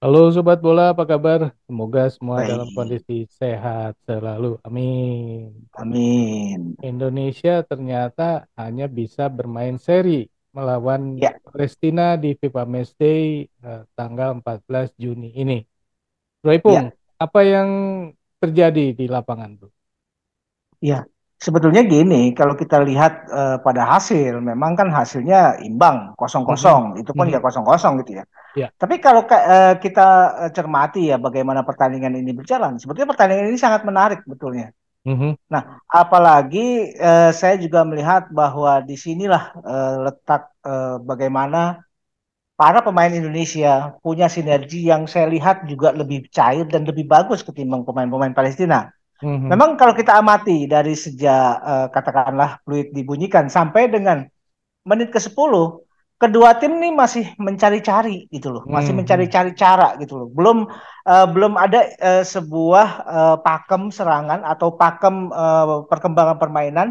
Halo sobat bola, apa kabar? Semoga semua Baik. dalam kondisi sehat selalu. Amin. Amin. Indonesia ternyata hanya bisa bermain seri melawan ya. Palestina di FIFA Matchday eh, tanggal 14 Juni ini. Roy Pung, ya. apa yang terjadi di lapangan, Bro? Ya, Sebetulnya gini, kalau kita lihat uh, pada hasil, memang kan hasilnya imbang, kosong-kosong, mm-hmm. itu pun ya mm-hmm. ya kosong-kosong gitu ya. Yeah. Tapi kalau uh, kita eh, cermati ya bagaimana pertandingan ini berjalan, sebetulnya pertandingan ini sangat menarik betulnya. Mm-hmm. Nah, apalagi uh, saya juga melihat bahwa disinilah uh, letak uh, bagaimana para pemain Indonesia punya sinergi yang saya lihat juga lebih cair dan lebih bagus ketimbang pemain-pemain Palestina hmm Memang kalau kita amati dari sejak uh, katakanlah fluid dibunyikan sampai dengan menit ke-10, kedua tim ini masih mencari-cari gitu loh, masih mm-hmm. mencari-cari cara gitu loh. Belum uh, belum ada uh, sebuah uh, pakem serangan atau pakem uh, perkembangan permainan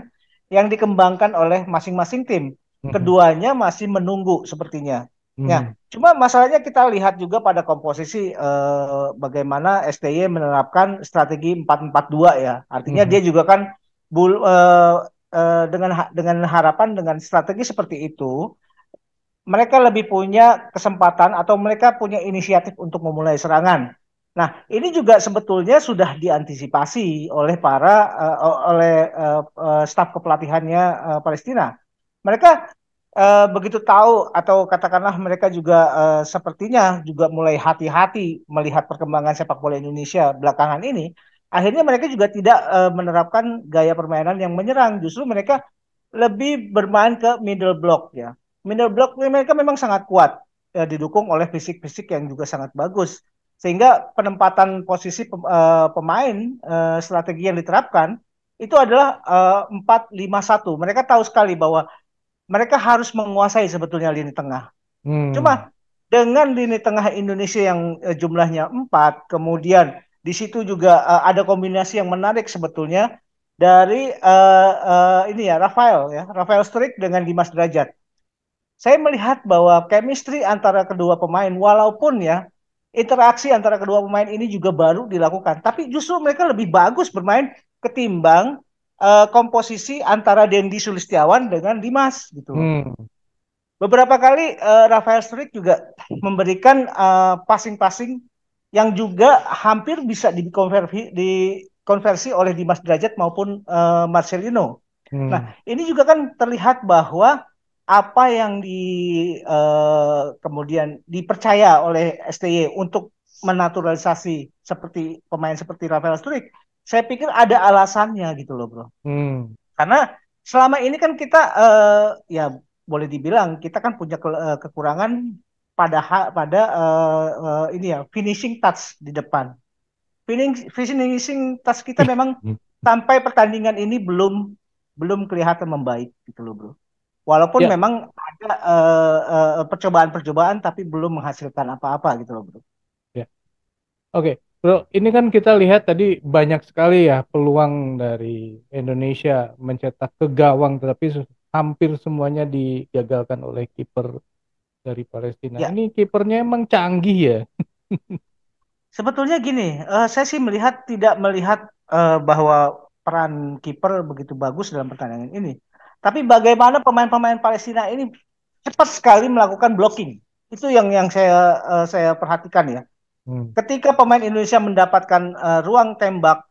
yang dikembangkan oleh masing-masing tim. Mhm. Keduanya masih menunggu sepertinya. Ya, hmm. cuma masalahnya kita lihat juga pada komposisi eh, bagaimana STY menerapkan strategi 442 ya. Artinya hmm. dia juga kan bul, eh, eh, dengan dengan harapan dengan strategi seperti itu mereka lebih punya kesempatan atau mereka punya inisiatif untuk memulai serangan. Nah, ini juga sebetulnya sudah diantisipasi oleh para uh, oleh uh, uh, staf kepelatihannya uh, Palestina. Mereka uh, begitu tahu atau katakanlah mereka juga uh, sepertinya juga mulai hati-hati melihat perkembangan sepak bola Indonesia belakangan ini, akhirnya mereka juga tidak uh, menerapkan gaya permainan yang menyerang, justru mereka lebih bermain ke middle block ya. Middle block mereka memang sangat kuat ya, didukung oleh fisik-fisik yang juga sangat bagus. Sehingga penempatan posisi uh, pemain uh, strategi yang diterapkan itu adalah uh, 4-5-1. Mereka tahu sekali bahwa mereka harus menguasai sebetulnya lini tengah. Hmm. Cuma dengan lini tengah Indonesia yang eh, jumlahnya empat, kemudian di situ juga uh, ada kombinasi yang menarik sebetulnya dari uh, uh, ini ya Rafael ya, Rafael Strik dengan Dimas Derajat. Saya melihat bahwa chemistry antara kedua pemain walaupun ya interaksi antara kedua pemain ini juga baru dilakukan, tapi justru mereka lebih bagus bermain ketimbang uh, komposisi antara Dendi Sulistiawan dengan Dimas gitu. Hmm. Beberapa kali uh, Rafael Struik juga memberikan eh, passing-passing uh, yang juga hampir bisa dikonversi, dikonversi oleh Dimas Derajat maupun uh, Marcelino. Hmm. Nah, ini juga kan terlihat bahwa apa yang di uh, kemudian dipercaya oleh STY untuk menaturalisasi seperti pemain seperti Rafael Struik saya pikir ada alasannya gitu loh bro. Hmm. Karena selama ini kan kita uh, ya boleh dibilang kita kan punya ke eh, kekurangan pada pada uh, uh, ini ya finishing touch di depan. Finishing finishing touch kita hmm. memang sampai pertandingan ini belum belum kelihatan membaik gitu loh bro. Walaupun ya. memang ada percobaan-percobaan uh, uh, tapi belum menghasilkan apa-apa gitu loh bro. Ya. Oke. Okay. Bro, ini kan kita lihat tadi banyak sekali ya peluang dari Indonesia mencetak ke gawang, tetapi hampir semuanya digagalkan oleh kiper dari Palestina. Ya. Ini kipernya emang canggih ya. Sebetulnya gini, uh, saya sih melihat tidak melihat uh, bahwa peran kiper begitu bagus dalam pertandingan ini. Tapi bagaimana pemain-pemain Palestina ini cepat sekali melakukan blocking. Itu yang yang saya uh, saya perhatikan ya Hmm. Ketika pemain Indonesia mendapatkan uh, ruang tembak,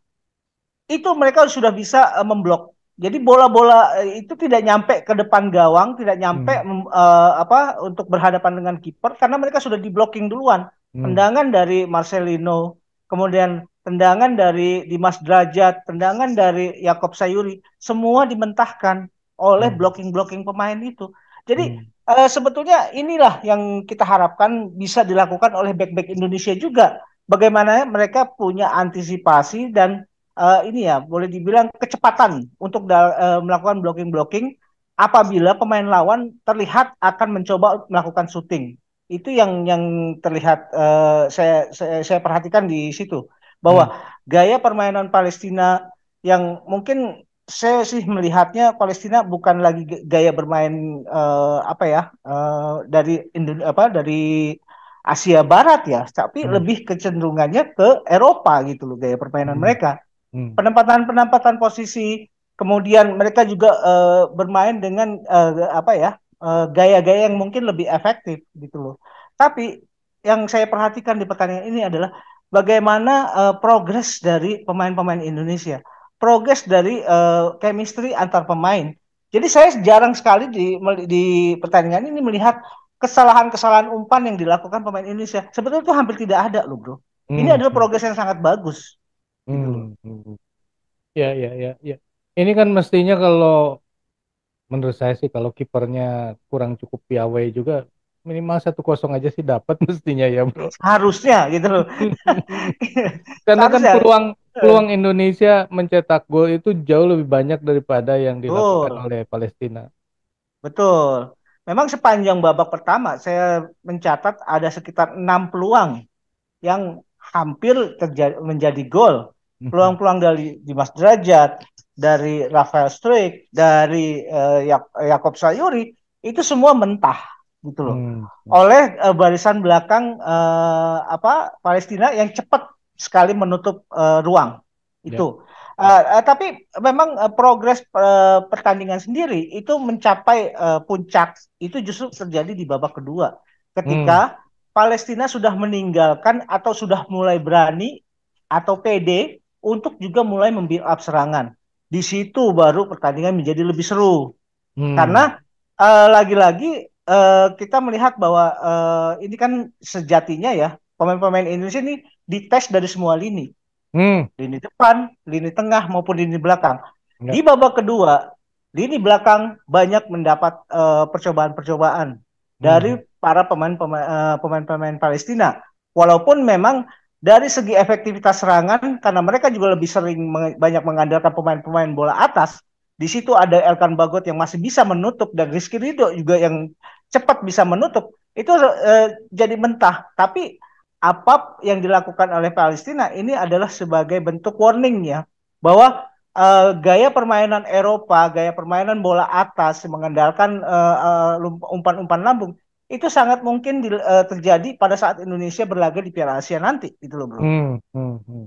itu mereka sudah bisa uh, memblok. Jadi bola-bola eh, itu tidak nyampe ke depan gawang, tidak nyampe hmm. uh, apa untuk berhadapan dengan kiper karena mereka sudah diblocking duluan. Hmm. Tendangan dari Marcelino, kemudian tendangan dari Dimas Derajat, tendangan dari Yakob Sayuri, semua dimentahkan oleh hmm. blocking-blocking hmm. pemain itu. Jadi hmm. uh, sebetulnya inilah yang kita harapkan bisa dilakukan oleh back-back Indonesia juga. Bagaimana mereka punya antisipasi dan uh, ini ya boleh dibilang kecepatan untuk uh, melakukan blocking-blocking apabila pemain lawan terlihat akan mencoba melakukan shooting. Itu yang yang terlihat uh, saya, saya saya perhatikan di situ bahwa hmm. gaya permainan Palestina yang mungkin saya sih melihatnya Palestina bukan lagi gaya bermain uh, apa ya uh, dari Indo apa dari Asia Barat ya, tapi hmm. lebih kecenderungannya ke Eropa gitu loh gaya permainan hmm. mereka. Hmm. Penempatan-penempatan posisi, kemudian mereka juga uh, bermain dengan uh, apa ya gaya gaya-gaya yang mungkin lebih efektif gitu loh. Tapi yang saya perhatikan di pertandingan ini adalah bagaimana uh, progres dari pemain-pemain Indonesia progres dari uh, chemistry antar pemain. Jadi saya jarang sekali di di pertandingan ini melihat kesalahan-kesalahan umpan yang dilakukan pemain Indonesia. Sebetulnya itu hampir tidak ada loh, Bro. Hmm. Ini adalah progres yang sangat bagus. Hmm. Gitu. Ya, ya, ya, ya. Ini kan mestinya kalau menurut saya sih kalau kipernya kurang cukup piawai juga minimal satu kosong aja sih dapat mestinya ya bro harusnya gitu loh karena kan peluang peluang Indonesia mencetak gol itu jauh lebih banyak daripada yang dilakukan betul. oleh Palestina. Betul. Memang sepanjang babak pertama saya mencatat ada sekitar enam peluang yang hampir terjadi, menjadi gol. Mhm. Peluang-peluang dari Dimas Derajat, dari Rafael Struik, dari uh, eh, Yakob Sayuri itu semua mentah gitu loh. Hmm. Oleh uh, barisan belakang uh, apa Palestina yang cepat sekali menutup uh, ruang ya. itu. Ya. Uh, uh, tapi memang uh, progres uh, pertandingan sendiri itu mencapai uh, puncak itu justru terjadi di babak kedua ketika hmm. Palestina sudah meninggalkan atau sudah mulai berani atau PD untuk juga mulai membuild up serangan. Di situ baru pertandingan menjadi lebih seru. Hmm. Karena lagi-lagi uh, uh, kita melihat bahwa uh, ini kan sejatinya ya pemain-pemain Indonesia ini dites dari semua lini. Hmm. Lini depan, lini tengah maupun lini belakang. Ya. Di babak kedua, lini belakang banyak mendapat percobaan eh, percobaan-percobaan hmm. dari para eh, pemain-pemain uh, Palestina. Walaupun memang dari segi efektivitas serangan karena mereka juga lebih sering meng banyak mengandalkan pemain-pemain bola atas, di situ ada Elkan Bagot yang masih bisa menutup dan Rizky Ridho juga yang cepat bisa menutup. Itu uh, jadi mentah, tapi apa yang dilakukan oleh Palestina ini adalah sebagai bentuk warning ya bahwa uh, gaya permainan Eropa, gaya permainan bola atas mengandalkan eh, eh, umpan-umpan uh, lambung itu sangat mungkin di, uh, terjadi pada saat Indonesia berlaga di Piala Asia nanti gitu loh bro. Hmm, hmm, hmm.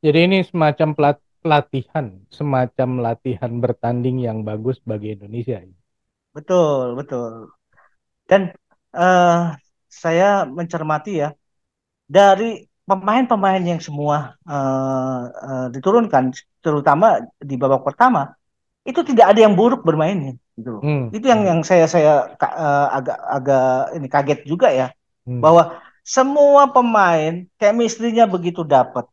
Jadi ini semacam pelat latihan, semacam latihan bertanding yang bagus bagi Indonesia. Betul, betul. Dan uh, saya mencermati ya dari pemain-pemain yang semua uh, uh, diturunkan terutama di babak pertama itu tidak ada yang buruk bermainnya gitu hmm. itu yang yang saya saya uh, agak agak ini kaget juga ya hmm. bahwa semua pemain chemistry-nya begitu dapat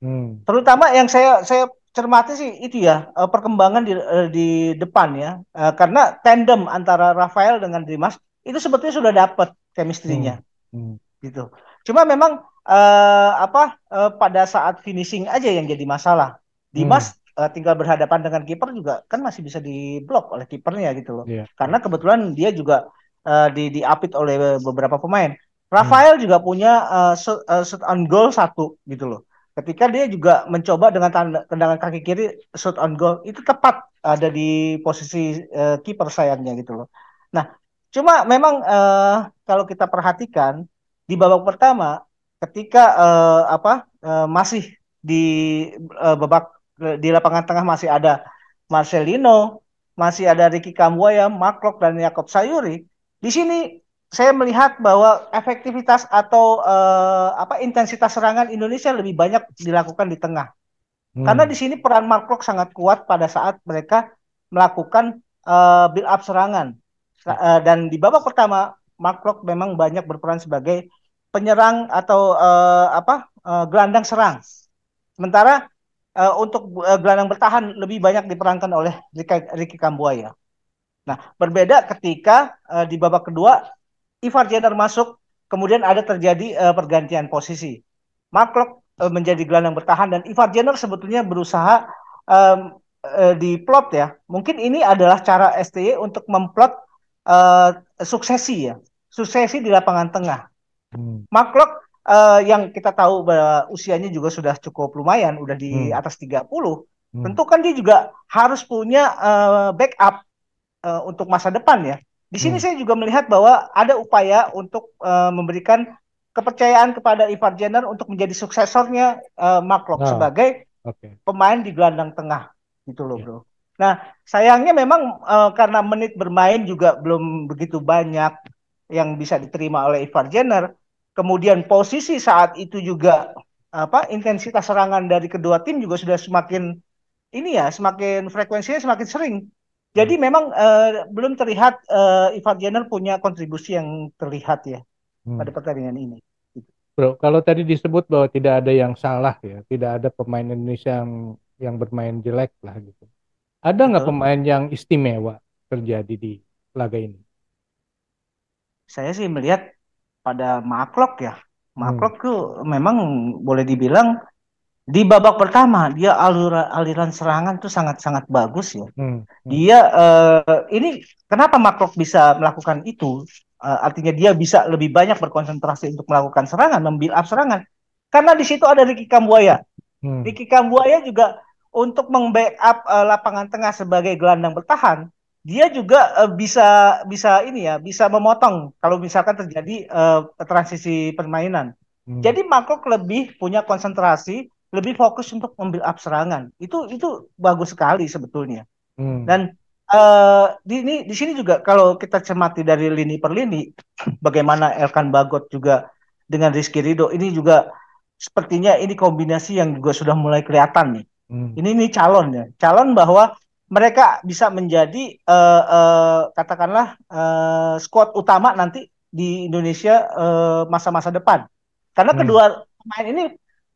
hmm. terutama yang saya saya cermati sih itu ya perkembangan di di depan ya karena tandem antara Rafael dengan Dimas itu sebetulnya sudah dapat chemistry-nya hmm. Hmm gitu. Cuma memang uh, apa uh, pada saat finishing aja yang jadi masalah. Dimas hmm. uh, tinggal berhadapan dengan kiper juga kan masih bisa diblok oleh kipernya gitu loh. Yeah. Karena kebetulan dia juga uh, di diapit oleh beberapa pemain. Hmm. Rafael hmm. juga punya uh, shot, on goal satu gitu loh. Ketika dia juga mencoba dengan tanda, tendangan kaki kiri shot on goal itu tepat ada di posisi uh, kiper sayangnya gitu loh. Nah, cuma memang uh, kalau kita perhatikan di babak pertama ketika uh, apa uh, masih di uh, babak di lapangan tengah masih ada Marcelino, masih ada Ricky Kambuaya, Maklok dan Yakob Sayuri. Di sini saya melihat bahwa efektivitas atau uh, apa intensitas serangan Indonesia lebih banyak dilakukan di tengah. Hmm. Karena di sini peran Marklock sangat kuat pada saat mereka melakukan uh, build up serangan. Uh, dan di babak pertama Marklock memang banyak berperan sebagai penyerang atau uh, apa uh, gelandang serang. Sementara uh, untuk uh, gelandang bertahan lebih banyak diperankan oleh Ricky, Ricky Kambuaya. Nah, berbeda ketika uh, di babak kedua Ivar Jenner masuk, kemudian ada terjadi uh, pergantian posisi. Maklok uh, menjadi gelandang bertahan dan Ivar Jenner sebetulnya berusaha um, uh, diplot ya. Mungkin ini adalah cara STY untuk memplot uh, suksesi ya, suksesi di lapangan tengah. Hmm. Maklok uh, yang kita tahu bahwa usianya juga sudah cukup lumayan, udah di hmm. atas 30. Hmm. Tentu kan dia juga harus punya uh, backup uh, untuk masa depan ya. Di sini hmm. saya juga melihat bahwa ada upaya untuk uh, memberikan kepercayaan kepada Ivar Jenner untuk menjadi suksesornya uh, Maklok nah. sebagai okay. pemain di gelandang tengah gitu loh, yeah. Bro. Nah, sayangnya memang uh, karena menit bermain juga belum begitu banyak yang bisa diterima oleh Ivar Jenner kemudian posisi saat itu juga apa intensitas serangan dari kedua tim juga sudah semakin ini ya semakin frekuensinya semakin sering. Jadi hmm. memang uh, belum terlihat uh, eh, Ivan Jenner punya kontribusi yang terlihat ya hmm. pada pertandingan ini. Bro, kalau tadi disebut bahwa tidak ada yang salah ya, tidak ada pemain Indonesia yang yang bermain jelek lah gitu. Ada nggak pemain yang istimewa terjadi di laga ini? Saya sih melihat pada Maklok ya. Maklok hmm. tuh memang boleh dibilang di babak pertama dia aliran aliran serangan tuh sangat-sangat bagus ya. Hmm. Hmm. Dia uh, ini kenapa Maklok bisa melakukan itu? Uh, artinya dia bisa lebih banyak berkonsentrasi untuk melakukan serangan, membuild up serangan. Karena di situ ada Ricky Kambuaya. Hmm. Ricky Kambuaya juga untuk membackup uh, eh, lapangan tengah sebagai gelandang bertahan dia juga uh, bisa bisa ini ya bisa memotong kalau misalkan terjadi uh, transisi permainan. Hmm. Jadi Makok lebih punya konsentrasi, lebih fokus untuk membuild up serangan. Itu itu bagus sekali sebetulnya. Hmm. Dan uh, di ini di sini juga kalau kita cermati dari lini per lini bagaimana Elkan Bagot juga dengan Rizky Rido ini juga sepertinya ini kombinasi yang juga sudah mulai kelihatan nih. Hmm. Ini ini calon ya, calon bahwa mereka bisa menjadi uh, uh, katakanlah uh, squad utama nanti di Indonesia masa-masa uh, depan. Karena hmm. kedua pemain ini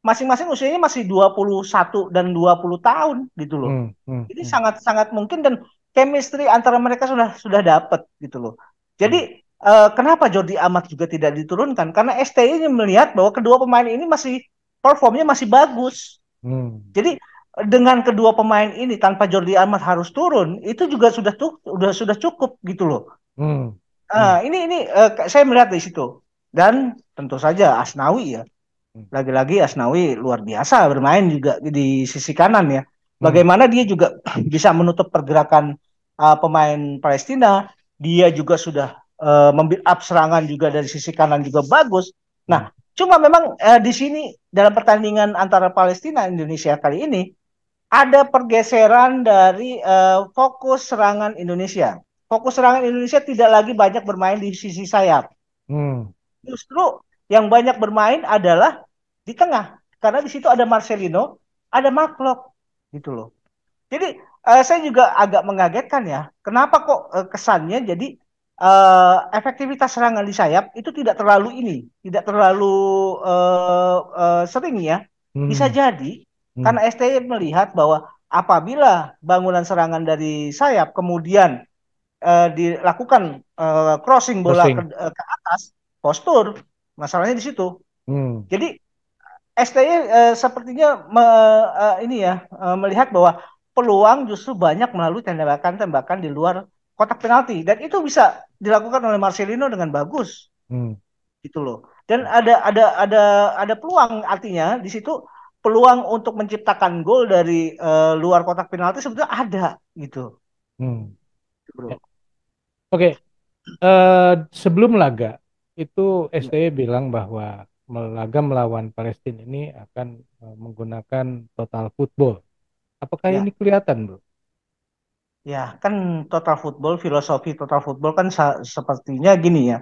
masing-masing usianya masih 21 dan 20 tahun gitu loh. Hmm. Hmm. Ini hmm. sangat-sangat hmm. mungkin dan chemistry antara mereka sudah sudah dapat gitu loh. Jadi hmm. uh, kenapa Jordi Amat juga tidak diturunkan? Karena STI ini melihat bahwa kedua pemain ini masih performnya masih bagus. Hmm. Jadi dengan kedua pemain ini tanpa Jordi Amat harus turun itu juga sudah tuh sudah sudah cukup gitu loh. Hmm. Uh, hmm. ini ini uh, saya melihat di situ dan tentu saja Asnawi ya hmm. lagi-lagi Asnawi luar biasa bermain juga di sisi kanan ya. Hmm. Bagaimana hmm. dia juga bisa menutup pergerakan uh, pemain Palestina, dia juga sudah uh, eh, membuat up serangan juga dari sisi kanan juga bagus. Nah, hmm. cuma memang uh, di sini dalam pertandingan antara Palestina Indonesia kali ini ada pergeseran dari uh, fokus serangan Indonesia. Fokus serangan Indonesia tidak lagi banyak bermain di sisi sayap. Hmm. Justru yang banyak bermain adalah di tengah karena di situ ada Marcelino, ada Maklok gitu loh. Jadi uh, saya juga agak mengagetkan ya, kenapa kok uh, kesannya jadi uh, efektivitas serangan di sayap itu tidak terlalu ini, tidak terlalu uh, uh, sering ya. Hmm. Bisa jadi Hmm. Karena STI melihat bahwa apabila bangunan serangan dari sayap kemudian uh, dilakukan uh, crossing bola crossing. Ke, uh, ke atas, postur, masalahnya di situ. Hmm. Jadi STI uh, sepertinya me, uh, ini ya uh, melihat bahwa peluang justru banyak melalui tembakan-tembakan di luar kotak penalti dan itu bisa dilakukan oleh Marcelino dengan bagus. Hmm. Gitu loh. Dan ada ada ada ada peluang artinya di situ peluang untuk menciptakan gol dari uh, luar kotak penalti sebetulnya ada gitu. Hmm. Gitu, bro. Oke, okay. uh, eh, sebelum laga itu Ste ya. Hmm. bilang bahwa laga melawan Palestina ini akan eh, menggunakan total football. Apakah ya. ini kelihatan, bro? Ya, kan total football filosofi total football kan sepertinya gini ya.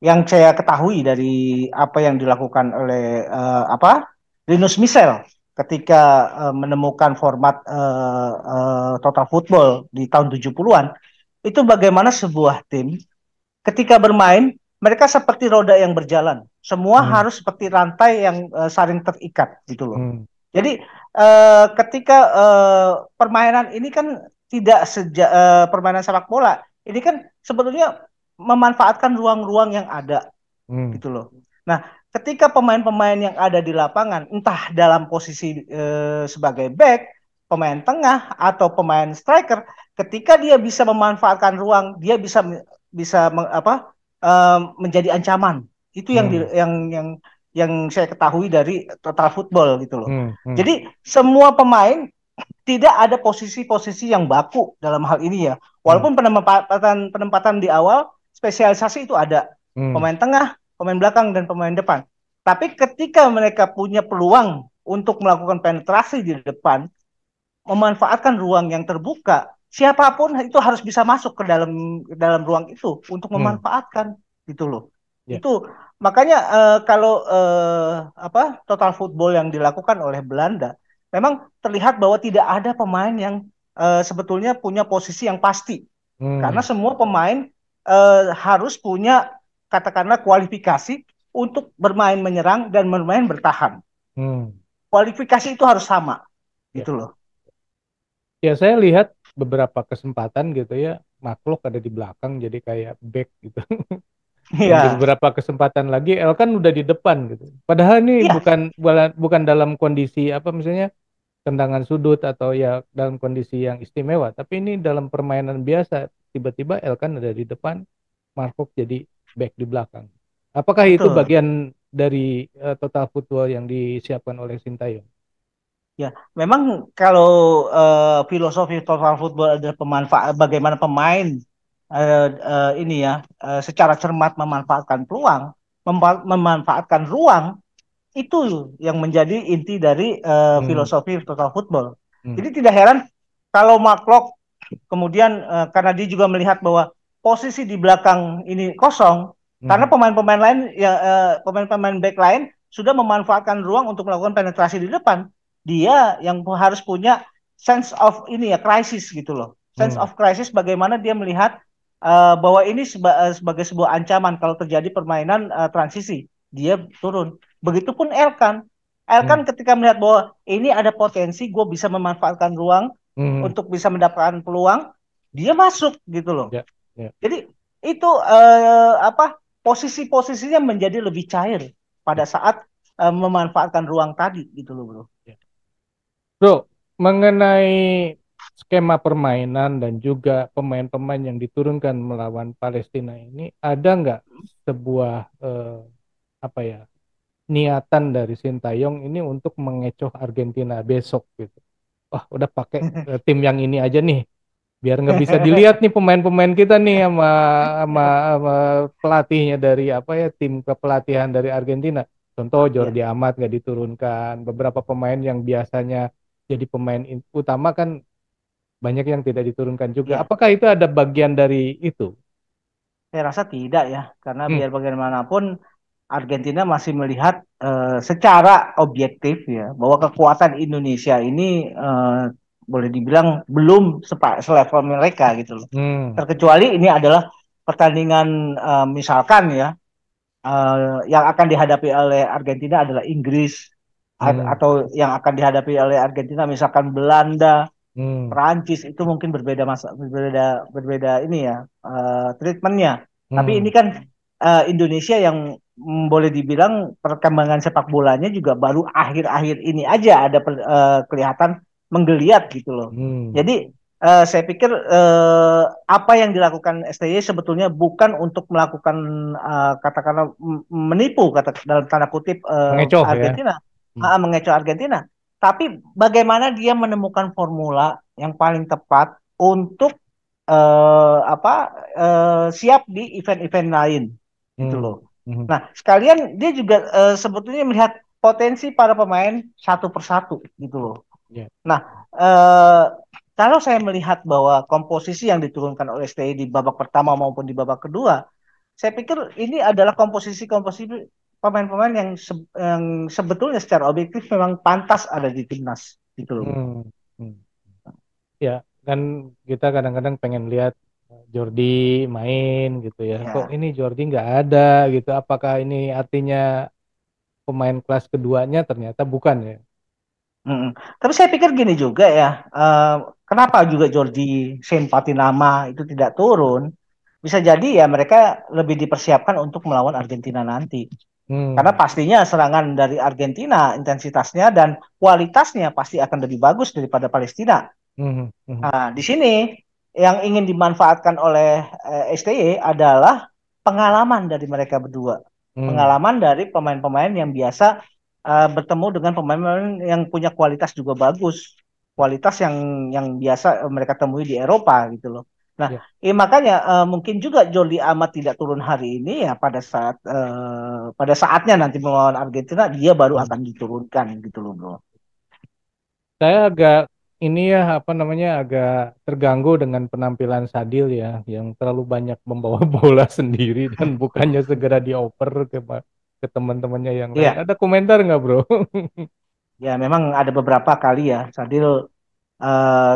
Yang saya ketahui dari apa yang dilakukan oleh uh, apa Linus Michel ketika uh, menemukan format uh, uh, total football di tahun 70-an itu bagaimana sebuah tim ketika bermain mereka seperti roda yang berjalan semua hmm. harus seperti rantai yang uh, saling terikat gitu loh. Hmm. Jadi uh, ketika uh, permainan ini kan tidak sejak uh, permainan sepak bola ini kan sebetulnya memanfaatkan ruang-ruang yang ada hmm. gitu loh. Nah, ketika pemain-pemain yang ada di lapangan entah dalam posisi e, sebagai back, pemain tengah atau pemain striker, ketika dia bisa memanfaatkan ruang, dia bisa bisa meng, apa e, menjadi ancaman. Itu yang hmm. di, yang yang yang saya ketahui dari total football gitu loh. Hmm, hmm. Jadi semua pemain tidak ada posisi-posisi yang baku dalam hal ini ya. Walaupun hmm. penempatan penempatan di awal spesialisasi itu ada. Hmm. Pemain tengah, pemain belakang dan pemain depan. Tapi ketika mereka punya peluang untuk melakukan penetrasi di depan, memanfaatkan ruang yang terbuka, siapapun itu harus bisa masuk ke dalam dalam ruang itu untuk hmm. memanfaatkan hmm. gitu loh. Yeah. Itu makanya uh, kalau uh, apa total football yang dilakukan oleh Belanda memang terlihat bahwa tidak ada pemain yang uh, sebetulnya punya posisi yang pasti. Hmm. Karena semua pemain uh, harus punya katakanlah kualifikasi untuk bermain menyerang dan bermain bertahan. Hmm. Kualifikasi itu harus sama, ya. gitu loh. Ya saya lihat beberapa kesempatan gitu ya makhluk ada di belakang jadi kayak back gitu. Ya. beberapa kesempatan lagi El kan udah di depan gitu. Padahal ini ya. bukan bukan dalam kondisi apa misalnya tendangan sudut atau ya dalam kondisi yang istimewa, tapi ini dalam permainan biasa tiba-tiba El kan ada di depan, Markov jadi back di belakang. Apakah Betul. itu bagian dari uh, total football yang disiapkan oleh Sintayong? Ya, memang kalau uh, filosofi total football adalah pemanfaat bagaimana pemain uh, uh, ini ya uh, secara cermat memanfaatkan peluang, mem memanfaatkan ruang itu yang menjadi inti dari uh, hmm. filosofi total football. Hmm. Jadi tidak heran kalau Mark Locke kemudian uh, karena dia juga melihat bahwa posisi di belakang ini kosong hmm. karena pemain-pemain lain ya eh, pemain-pemain back lain sudah memanfaatkan ruang untuk melakukan penetrasi di depan. Dia yang harus punya sense of ini ya crisis gitu loh. Sense hmm. of crisis bagaimana dia melihat uh, bahwa ini seba eh, sebagai sebuah ancaman kalau terjadi permainan uh, transisi. Dia turun. Begitupun Elkan. Elkan hmm. ketika melihat bahwa ini ada potensi gue bisa memanfaatkan ruang hmm. untuk bisa mendapatkan peluang, dia masuk gitu loh. Yeah. Ya. Jadi itu uh, apa posisi-posisinya menjadi lebih cair pada ya. saat uh, memanfaatkan ruang tadi gitu loh bro. Ya. Bro, mengenai skema permainan dan juga pemain-pemain yang diturunkan melawan Palestina ini ada nggak hmm. sebuah eh, apa ya niatan dari Sintayong ini untuk mengecoh Argentina besok gitu? Wah udah pakai eh, tim yang ini aja nih biar nggak bisa dilihat nih pemain-pemain kita nih sama, sama sama pelatihnya dari apa ya tim kepelatihan dari Argentina. Contoh iya. Jordi yeah. Amat nggak diturunkan, beberapa pemain yang biasanya jadi pemain utama kan banyak yang tidak diturunkan juga. Yeah. Apakah itu ada bagian dari itu? Saya rasa tidak ya, karena hmm. biar bagaimanapun Argentina masih melihat uh, secara objektif ya bahwa kekuatan Indonesia ini uh, boleh dibilang belum sepa, selevel mereka gitu loh. Hmm. Terkecuali ini adalah pertandingan uh, misalkan ya uh, yang akan dihadapi oleh Argentina adalah Inggris hmm. atau yang akan dihadapi oleh Argentina misalkan Belanda, hmm. Perancis itu mungkin berbeda masa berbeda berbeda ini ya uh, treatmentnya. Hmm. Tapi ini kan uh, Indonesia yang boleh dibilang perkembangan sepak bolanya juga baru akhir-akhir ini aja ada uh, kelihatan menggeliat gitu loh. Hmm. Jadi uh, saya pikir uh, apa yang dilakukan STY sebetulnya bukan untuk melakukan uh, katakanlah menipu kata dalam tanda kutip uh, mengecoh, ya. Argentina, ya? hmm. Ah, mengecoh Argentina. Tapi bagaimana dia menemukan formula yang paling tepat untuk uh, apa uh, siap di event-event lain gitu hmm. gitu loh. Hmm. Nah sekalian dia juga uh, sebetulnya melihat potensi para pemain satu persatu gitu loh. Yeah. Nah, eh, kalau saya melihat bahwa komposisi yang diturunkan oleh STI di babak pertama maupun di babak kedua, saya pikir ini adalah komposisi-komposisi pemain-pemain yang, se yang sebetulnya secara objektif memang pantas ada di timnas gitu loh. Hmm. Hmm. Ya, kan kita kadang-kadang pengen lihat eh, Jordi main gitu ya. ya. Kok ini Jordi nggak ada gitu. Apakah ini artinya pemain kelas keduanya ternyata bukan ya? Mm Tapi saya pikir gini juga ya, uh, kenapa juga Jordi simpati nama itu tidak turun? Bisa jadi ya mereka lebih dipersiapkan untuk melawan Argentina nanti. Hmm. Karena pastinya serangan dari Argentina intensitasnya dan kualitasnya pasti akan lebih bagus daripada Palestina. Hmm. Hmm. Nah, di sini yang ingin dimanfaatkan oleh eh, STY adalah pengalaman dari mereka berdua, hmm. pengalaman dari pemain-pemain yang biasa uh, bertemu dengan pemain-pemain yang punya kualitas juga bagus, kualitas yang yang biasa mereka temui di Eropa gitu loh. Nah, ya. eh, makanya uh, mungkin juga Joli Amat tidak turun hari ini ya pada saat uh, pada saatnya nanti melawan Argentina dia baru hmm. akan diturunkan gitu loh, Bro. Saya agak ini ya apa namanya agak terganggu dengan penampilan Sadil ya yang terlalu banyak membawa bola sendiri dan bukannya segera dioper ke ke teman-temannya yang lain. Ya. Ada komentar nggak bro? ya memang ada beberapa kali ya Sadil uh,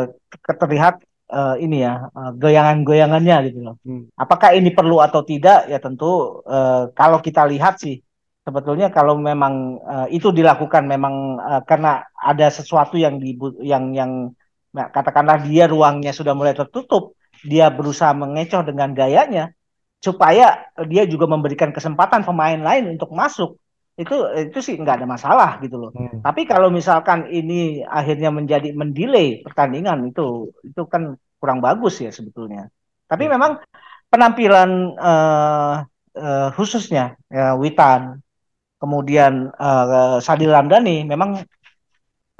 terlihat uh, ini ya uh, goyangan-goyangannya gitu loh. Hmm. Apakah ini perlu atau tidak ya tentu uh, kalau kita lihat sih sebetulnya kalau memang uh, itu dilakukan memang uh, karena ada sesuatu yang di yang yang nah, katakanlah dia ruangnya sudah mulai tertutup dia berusaha mengecoh dengan gayanya supaya dia juga memberikan kesempatan pemain lain untuk masuk itu itu sih nggak ada masalah gitu loh. Hmm. Tapi kalau misalkan ini akhirnya menjadi mendelay pertandingan itu itu kan kurang bagus ya sebetulnya. Tapi hmm. memang penampilan uh, uh, khususnya ya, Witan, kemudian uh, Sadil Ramdhani memang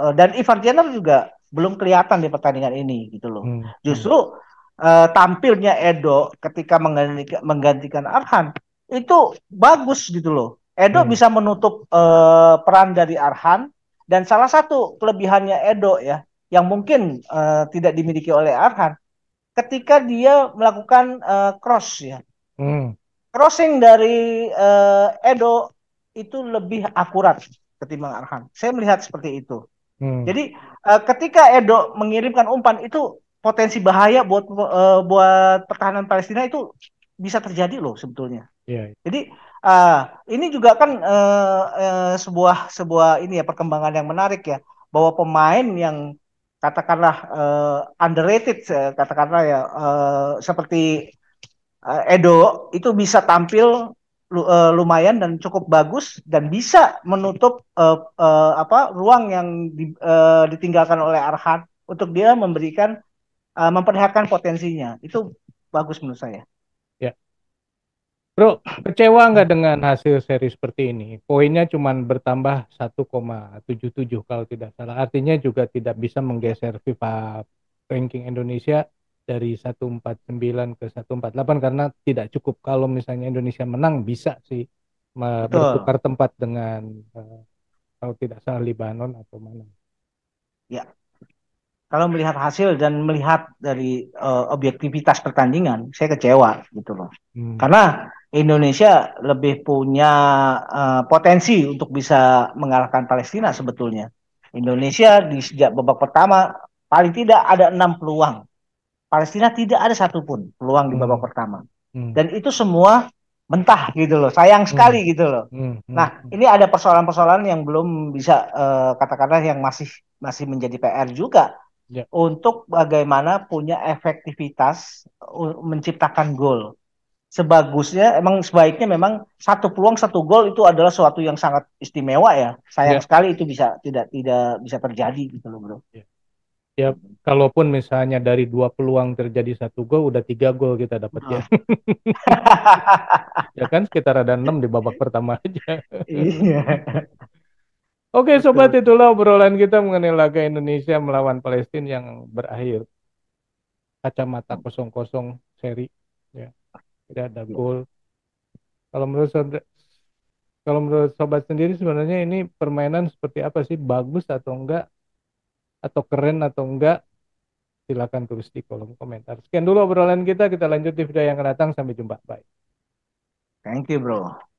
uh, dan Ivan Jenner juga belum kelihatan di pertandingan ini gitu loh. Hmm. Justru hmm uh, tampilnya Edo ketika menggantikan, menggantikan Arhan itu bagus gitu loh. Edo hmm. bisa menutup uh, peran dari Arhan dan salah satu kelebihannya Edo ya yang mungkin uh, tidak dimiliki oleh Arhan ketika dia melakukan uh, cross ya. Hmm. Crossing dari uh, Edo itu lebih akurat ketimbang Arhan. Saya melihat seperti itu. Hmm. Jadi uh, ketika Edo mengirimkan umpan itu potensi bahaya buat uh, buat pertahanan Palestina itu bisa terjadi loh sebetulnya. Yeah. Iya. Jadi uh, ini juga kan uh, uh, sebuah sebuah ini ya perkembangan yang menarik ya bahwa pemain yang katakanlah uh, underrated katakanlah ya uh, seperti uh, Edo itu bisa tampil lu, uh, lumayan dan cukup bagus dan bisa menutup uh, uh, apa ruang yang di, uh, ditinggalkan oleh Arhan untuk dia memberikan uh, memperlihatkan potensinya itu bagus menurut saya. Ya, bro kecewa nggak dengan hasil seri seperti ini? Poinnya cuma bertambah 1,77 kalau tidak salah. Artinya juga tidak bisa menggeser FIFA ranking Indonesia dari 149 ke 148 karena tidak cukup kalau misalnya Indonesia menang bisa sih bertukar tempat dengan uh, kalau tidak salah Libanon atau mana. Ya, kalau melihat hasil dan melihat dari uh, objektivitas pertandingan, saya kecewa gitu loh. Hmm. Karena Indonesia lebih punya uh, potensi untuk bisa mengalahkan Palestina sebetulnya. Indonesia di sejak babak pertama paling tidak ada enam peluang. Palestina tidak ada satupun peluang hmm. di babak pertama. Hmm. Dan itu semua mentah gitu loh, sayang hmm. sekali hmm. gitu loh. Hmm. hmm. Nah, ini ada persoalan-persoalan yang belum bisa uh, katakanlah yang masih masih menjadi PR juga yeah. untuk bagaimana punya efektivitas menciptakan gol. Sebagusnya, emang sebaiknya memang satu peluang satu gol itu adalah suatu yang sangat istimewa ya. Sayang yeah. sekali itu bisa tidak tidak bisa terjadi gitu loh bro. Yeah. Ya, kalaupun misalnya dari dua peluang terjadi satu gol, udah tiga gol kita dapat oh. ya. Ah. ya kan sekitar ada enam di babak pertama aja. Iya. Oke okay, sobat itulah obrolan kita mengenai laga Indonesia melawan Palestina yang berakhir kacamata kosong-kosong seri ya. Tidak ada iya. gol. Kalau menurut sobat, kalau menurut sobat sendiri sebenarnya ini permainan seperti apa sih? Bagus atau enggak? Atau keren atau enggak? Silakan tulis di kolom komentar. Sekian dulu obrolan kita, kita lanjut di video yang akan datang. Sampai jumpa. Bye. Thank you, bro.